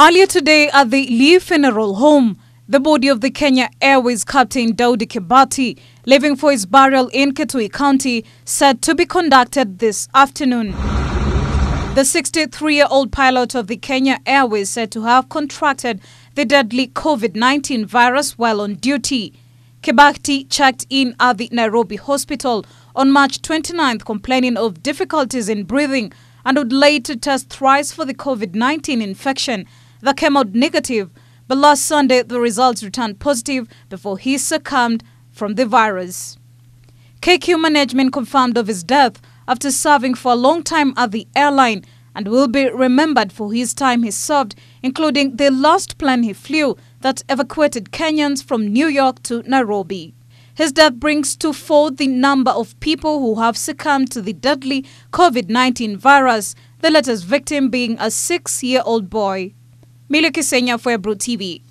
Earlier today at the Lee funeral home, the body of the Kenya Airways captain Daudi Kibati, leaving for his burial in Kitui County, said to be conducted this afternoon. The 63-year-old pilot of the Kenya Airways said to have contracted the deadly COVID-19 virus while on duty. Kibati checked in at the Nairobi hospital on March 29th complaining of difficulties in breathing and would later test thrice for the COVID-19 infection that came out negative, but last Sunday the results returned positive before he succumbed from the virus. KQ management confirmed of his death after serving for a long time at the airline and will be remembered for his time he served, including the last plane he flew that evacuated Kenyans from New York to Nairobi. His death brings to four the number of people who have succumbed to the deadly COVID-19 virus, the latest victim being a six-year-old boy. Mila seña fue Brut TV.